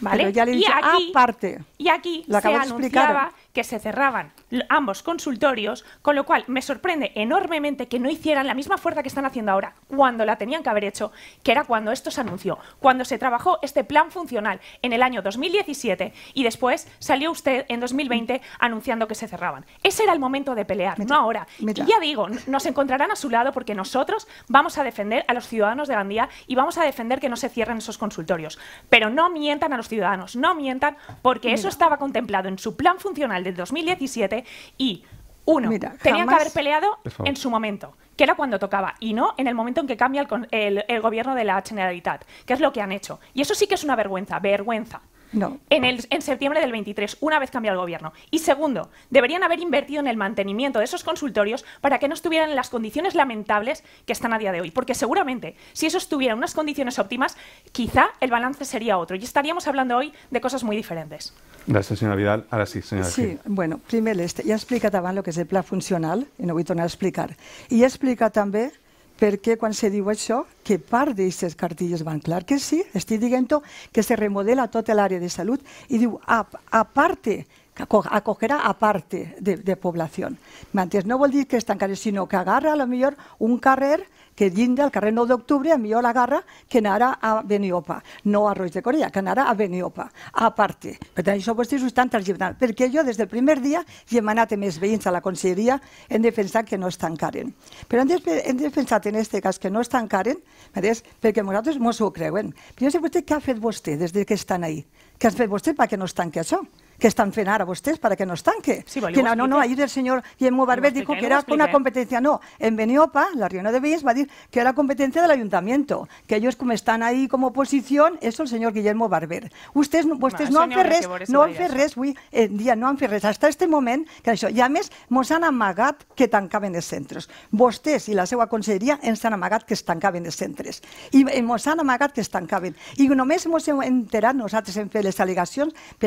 ¿Vale? y aquí, aparte. Y aquí se anunciaba que se cerraban ambos consultorios, con lo cual me sorprende enormemente que no hicieran la misma fuerza que están haciendo ahora, cuando la tenían que haber hecho, que era cuando esto se anunció, cuando se trabajó este plan funcional en el año 2017 y después salió usted en 2020 anunciando que se cerraban. Ese era el momento de pelear, no ahora. Y ya digo, nos encontrarán a su lado porque nosotros vamos a defender a los ciudadanos de Gandía y vamos a defender que no se cierren esos consultorios. Pero no mientan a los ciudadanos, no mientan porque eso estaba contemplado en su plan funcional del 2017 y uno, tenían que haber peleado en su momento que era cuando tocaba, y no en el momento en que cambia el, el, gobierno de la Generalitat, que es lo que han hecho. Y eso sí que es una vergüenza, vergüenza. No. En, septiembre del 23, una vez cambiado el gobierno. Y segundo, deberían haber invertido en el mantenimiento de esos consultorios para que no estuvieran en las condiciones lamentables que están a día de hoy. Porque seguramente, si eso estuviera en unas condiciones óptimas, quizá el balance sería otro. Y estaríamos hablando hoy de cosas muy diferentes. Gracias, señora Vidal. Ahora sí, Sí, bueno, primero, este, Ya también lo que es el plan funcional, y no a tornar a explicar. y explica también... perquè quan se diu això, que part d'aquestes cartilles van clar que sí, estic dient que se remodela tota l'àrea de salut i diu, a, a parte, acogerà a part de, de població. M'entens? No vol dir que es tancarà, sinó que agarra a lo millor un carrer que llinda al carrer 9 d'octubre a millor la Garra, que anara a Beniopa, no a Roig de Corella, que anara a Beniopa, a part. Per tant, això vostès ho estan transgiverant, perquè jo des del primer dia hi hem anat amb els veïns a la conselleria en defensar que no es tancaren. Però hem, defensat en aquest cas que no es tancaren, perquè nosaltres mos ho creuen. Però jo sé vostè què ha fet vostè des que estan ahí. Què has fet vostè perquè no es tanqui això? que están frenar a ustedes para que nos estanque. no, no, no, el señor Guillermo Barber dijo que era una competencia. No, en Beniopa, la reunión de Bellas, va a decir que era competencia del ayuntamiento, que ellos como están ahí como oposición, eso el señor Guillermo Barber. Ustedes no, no han ferres, no han ferres, en día no han Hasta este momento, que han dicho, a Mosana amagat que tancaven els centros. Vostès y la Segua consellería en han amagat que es caben de centres. Y en han amagat que es tancaven. I només hemos hem enterat, nosaltres en fet les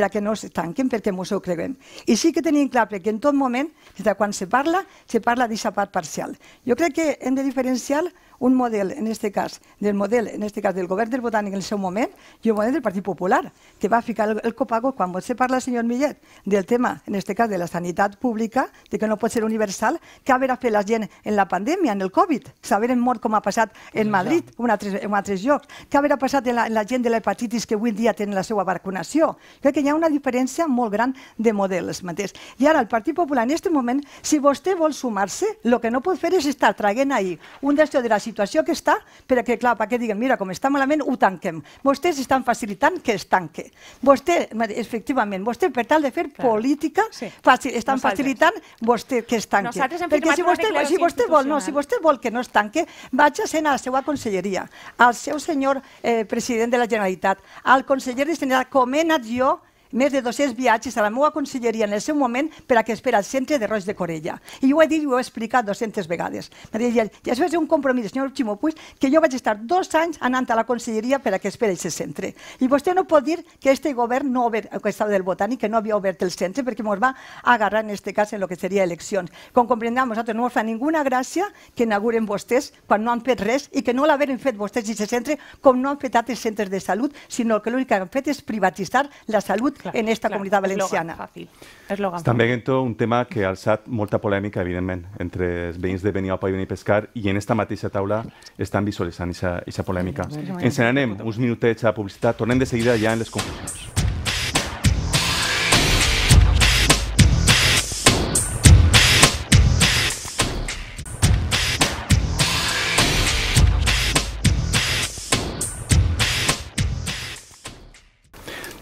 que no es creguem perquè ens ho creguem. I sí que tenim clar, perquè en tot moment, des de quan se parla, se parla d'aquesta part parcial. Jo crec que hem de diferenciar un model, en este cas, del model, en este cas, del govern del Botànic en el seu moment, i un model del Partit Popular, que va ficar el, copago quan vostè parla, senyor Millet, del tema, en este cas, de la sanitat pública, de que no pot ser universal, que haurà fer la gent en la pandèmia, en el Covid, en mort com ha passat en Madrid, en altres, en altres llocs, que haver passat en la, en la gent de l'hepatitis que avui dia tenen la seva vacunació. Crec que hi ha una diferència molt gran de models mateix. I ara, el Partit Popular, en aquest moment, si vostè vol sumar-se, el que no pot fer és estar traient ahir un dels de la situació que està, perquè, clar, perquè diguen, mira, com està malament, ho tanquem. Vostès estan facilitant que es tanque. Vostè, efectivament, vostè, per tal de fer clar. política, sí. faci, estan Nosaltres. facilitant vostè que es tanque. Perquè si vostè, si vostè vol, no, si vostè vol que no es tanque, vaig a ser a la seva conselleria, al seu senyor eh, president de la Generalitat, al conseller de Generalitat, com he anat jo, més de 200 viatges a la meva conselleria en el seu moment per a que espera el centre de Roig de Corella. I ho he dit i ho he explicat 200 vegades. I això és un compromís, senyor Ximo Puig, que jo vaig estar dos anys anant a la conselleria per a que espera aquest centre. I vostè no pot dir que este govern no obert, que estava del Botànic, que no havia obert el centre perquè ens va agarrar en este cas en el que seria eleccions. Com comprendrem, nosaltres no ens fa ninguna gràcia que inauguren vostès quan no han fet res i que no l'haveren fet vostès i se centre com no han fet altres centres de salut, sinó que l'únic que han fet és privatitzar la salut claro, en esta claro, comunidad valenciana. És fàcil. És També un tema que ha alçat molta polèmica, evidentment, entre els veïns de Beniaupa i Pescar, i en esta mateixa taula estan visualitzant aquesta polèmica. Ens n'anem uns minutets a publicitat, tornem de seguida ja en les conclusions.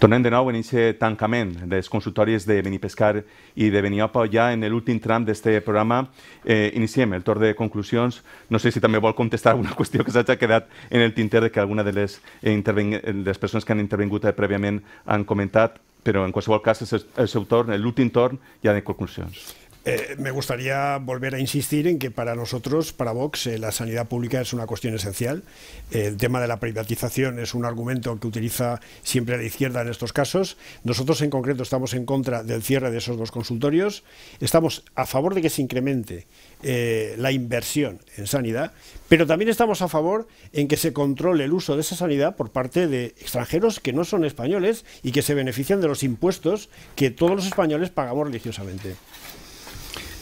Tornem de nou en aquest tancament dels consultoris de Benipescar i de Beniopa. Ja en l'últim tram d'aquest programa eh, iniciem el torn de conclusions. No sé si també vol contestar alguna qüestió que s'hagi quedat en el tinter que alguna de les, eh, les persones que han intervingut eh, prèviament han comentat, però en qualsevol cas és el seu torn, l'últim torn, ja de conclusions. Eh, me gustaría volver a insistir en que para nosotros, para Vox, eh, la sanidad pública es una cuestión esencial. Eh, el tema de la privatización es un argumento que utiliza siempre la izquierda en estos casos. Nosotros en concreto estamos en contra del cierre de esos dos consultorios. Estamos a favor de que se incremente la inversión en sanidad, pero también estamos a favor en que se controle el uso de esa sanidad por parte de extranjeros que no son españoles y que se benefician de los impuestos que todos los españoles pagamos religiosamente.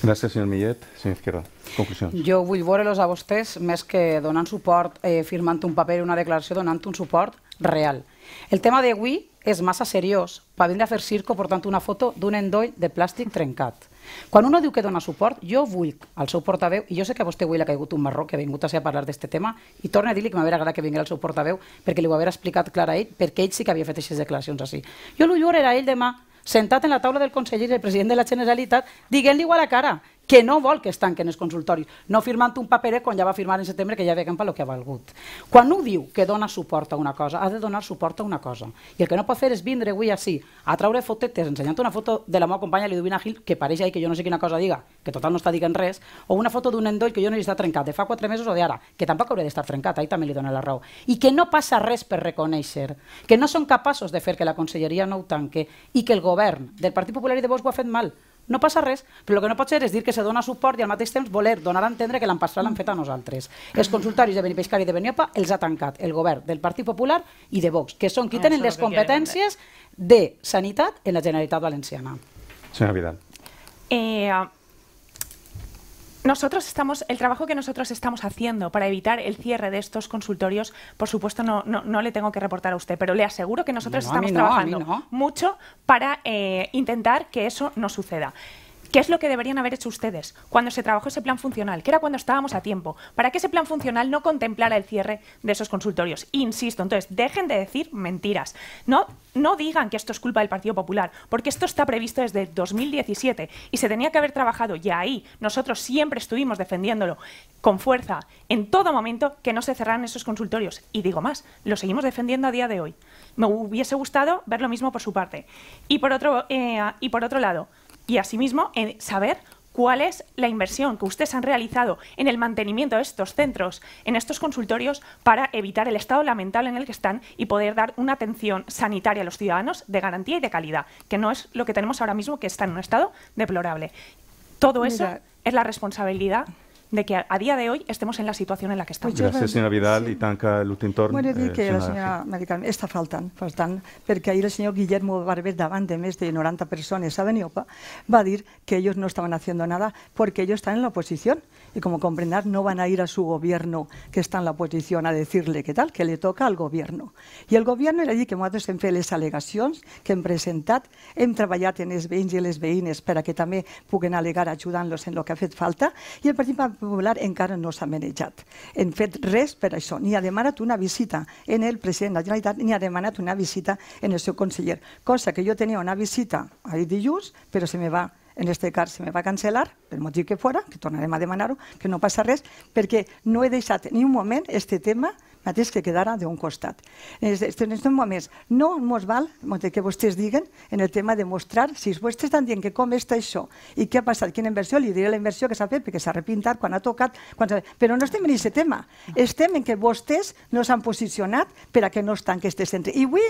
Gràcies, senyor Millet. Senyor Izquierda, conclusions. Jo vull veure-los a vostès més que donant suport, eh, firmant un paper i una declaració, donant un suport real. El tema d'avui és massa seriós per vindre a fer circo portant una foto d'un endoll de plàstic trencat. Quan uno diu que dona suport, jo vull al seu portaveu, i jo sé que a vostè avui li ha caigut un marró que ha vingut a ser a parlar d'aquest tema, i torna a dir-li que m'hauria agradat que vingués al seu portaveu perquè li ho haver explicat clar a ell, perquè ell sí que havia fet aquestes declaracions així. Jo l'ho era ell demà sentat en la taula del conseller i el president de la Generalitat, diguent-li-ho a la cara que no vol que es tanquen els consultoris, no firmant un paper quan ja va firmar en setembre que ja veiem pel que ha valgut. Quan un diu que dona suport a una cosa, ha de donar suport a una cosa. I el que no pot fer és vindre avui així a treure fotetes ensenyant una foto de la meva companya Lidovina Gil, que pareix ahir que jo no sé quina cosa diga, que total no està dient res, o una foto d'un endoll que jo no he estat trencat de fa quatre mesos o d'ara, que tampoc hauria d'estar trencat, ahir també li dona la raó. I que no passa res per reconèixer, que no són capaços de fer que la conselleria no ho tanque i que el govern del Partit Popular i de Vox ho ha fet mal, no passa res, però el que no pot ser és dir que se dona suport i al mateix temps voler donar a entendre que passat l'han fet a nosaltres. Els consultoris de Benipescari i de Beniopa els ha tancat el govern del Partit Popular i de Vox, que són qui tenen les competències de sanitat en la Generalitat Valenciana. Senyora Vidal. Eh, Nosotros estamos, el trabajo que nosotros estamos haciendo para evitar el cierre de estos consultorios, por supuesto no, no, le tengo que reportar a usted, pero le aseguro que nosotros estamos trabajando mucho para eh, intentar que eso no suceda. ¿Qué es lo que deberían haber hecho ustedes cuando se trabajó ese plan funcional? Que era cuando estábamos a tiempo. Para que ese plan funcional no contemplara el cierre de esos consultorios. Insisto, entonces, dejen de decir mentiras. No, no digan que esto es culpa del Partido Popular, porque esto está previsto desde 2017 y se tenía que haber trabajado ya ahí. Nosotros siempre estuvimos defendiéndolo con fuerza, en todo momento, que no se cerraran esos consultorios. Y digo más, lo seguimos defendiendo a día de hoy. Me hubiese gustado ver lo mismo por su parte. Y por otro, eh, y por otro lado, y asimismo en saber cuál es la inversión que ustedes han realizado en el mantenimiento de estos centros, en estos consultorios, para evitar el estado lamentable en el que están y poder dar una atención sanitaria a los ciudadanos de garantía y de calidad, que no es lo que tenemos ahora mismo, que está en un estado deplorable. Todo eso es la responsabilidad de que a, día de hoy estemos en la situación en la que estamos. Pues Gracias, señora Vidal, y tanca el torn. Bueno, dir eh, que la señora Marital esta faltant, faltant, perquè el señor Guillermo Barber, de més de 90 persones a Beniopa, va a dir que ellos no estaban haciendo nada porque ellos están en la oposición y como comprender, no van a ir a su gobierno que está en la oposición a decirle qué tal, que le toca al gobierno. Y el gobierno era allí que nosotros hem fet les que hem presentat, hem treballat en els veïns i les veïnes perquè també puguen alegar ajudant ajudant-los en lo que ha fet falta y el partit Popular encara no s'ha manejat. Hem fet res per això, ni ha demanat una visita en el president de la Generalitat, ni ha demanat una visita en el seu conseller. Cosa que jo tenia una visita ahir dilluns, però se me va en este cas se me va cancel·lar, pel motiu que fora, que tornarem a demanar-ho, que no passa res, perquè no he deixat ni un moment este tema mateix que quedara d'un costat. En aquest moment no ens val el que vostès diguen en el tema de mostrar, si vostès estan dient que com està això i què ha passat, quina inversió, li diré la inversió que s'ha fet perquè s'ha repintat quan ha tocat, quan però no estem en aquest tema, estem en que vostès no s'han posicionat per a que no es tanqui aquest centre. I avui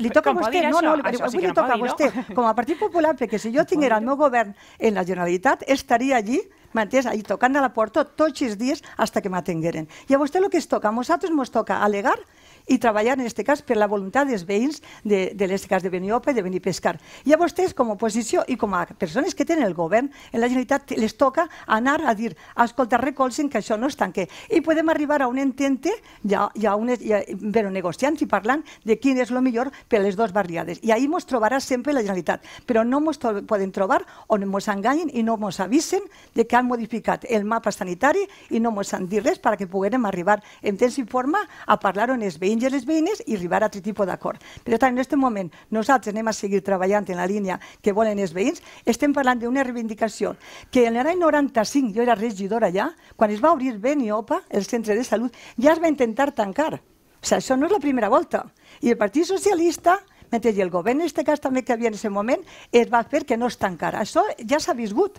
li toca a vostè, no, no, avui li toca a vostè, com a Partit Popular, perquè si jo tinguera el meu govern en la Generalitat, estaria allí m'entens? I tocant a la porta tots els dies hasta que m'atengueren. Llavors, el que es toca a nosaltres ens toca alegar i treballar, en aquest cas, per la voluntat dels veïns de, de les cas de Beniopa i de Benipescar. I a vostès, com a oposició i com a persones que tenen el govern, en la Generalitat les toca anar a dir, escolta, recolzen que això no es tanque. I podem arribar a un entente, ja, ja, un, ja bueno, negociant i parlant de quin és el millor per les dues barriades. I ahir ens trobarà sempre la Generalitat, però no ens poden trobar on ens enganyen i no ens avisen de que han modificat el mapa sanitari i no ens han dit res perquè puguem arribar en temps i forma a parlar on es veïns menja les veïnes i arribar a altre tipus d'acord. Per tant, en aquest moment, nosaltres anem a seguir treballant en la línia que volen els veïns. Estem parlant d'una reivindicació que en l'any 95, jo era regidora allà, quan es va obrir Beniopa, el centre de salut, ja es va intentar tancar. O sigui, això no és la primera volta. I el Partit Socialista mentre el govern, en aquest cas també que havia en aquest moment, es va fer que no es tancara. Això ja s'ha viscut.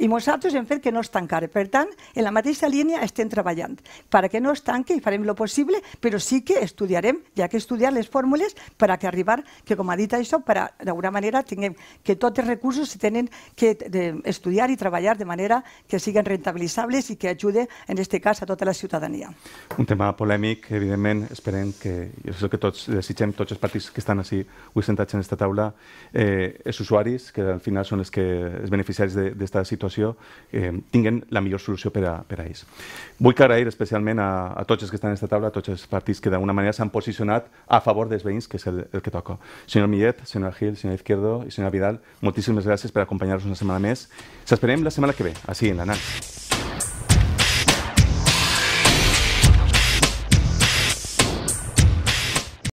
I nosaltres hem fet que no es tancara. Per tant, en la mateixa línia estem treballant. Per que no es tanqui, farem el possible, però sí que estudiarem, ja que estudiar les fórmules per a que arribar, que com ha dit això, per a d'alguna manera tinguem que tots els recursos se tenen que estudiar i treballar de manera que siguin rentabilitzables i que ajude, en aquest cas, a tota la ciutadania. Un tema polèmic, evidentment, esperem que, és el que tots desitgem, tots els partits que estan així avui sentats en aquesta taula, eh, els usuaris, que al final són els que els beneficiaris d'aquesta situació, situació eh, tinguin la millor solució per a, per a ells. Vull que agrair especialment a, a tots els que estan en aquesta taula, a tots els partits que d'alguna manera s'han posicionat a favor dels veïns, que és el, el que toca. Senyor Millet, senyor Gil, senyor Izquierdo i senyor Vidal, moltíssimes gràcies per acompanyar-nos una setmana més. S'esperem la setmana que ve, així, en l'anàlisi.